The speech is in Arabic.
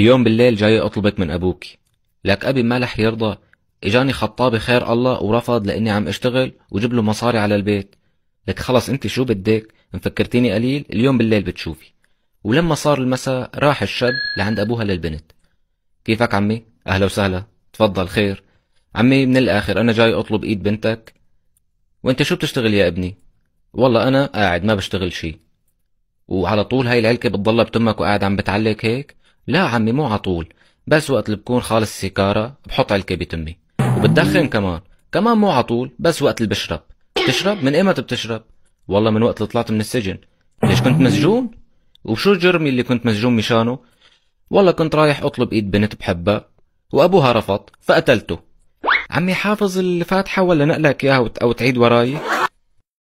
اليوم بالليل جاي أطلبك من أبوك لك أبي ما لح يرضى إجاني خطابي خير الله ورفض لأني عم أشتغل وجيب له مصاري على البيت لك خلص أنت شو بدك مفكرتيني قليل اليوم بالليل بتشوفي ولما صار المساء راح الشاب لعند أبوها للبنت كيفك عمي؟ أهلا وسهلا تفضل خير عمي من الآخر أنا جاي أطلب إيد بنتك وأنت شو بتشتغل يا ابني؟ والله أنا قاعد ما بشتغل شي وعلى طول هاي العلكة بتضلها بتمك وقاعد عم بتعلق هيك لا عمي مو عطول بس وقت اللي بكون خالص سيكارة بحط علكة بتمي وبتدخن كمان كمان مو عطول بس وقت اللي بشرب بتشرب من ايمتى بتشرب والله من وقت اللي طلعت من السجن ليش كنت مسجون وشو جرمي اللي كنت مسجون مشانه والله كنت رايح اطلب ايد بنت بحبها وابوها رفض فقتلته عمي حافظ الفاتحة ولا نقلك اياها او تعيد وراي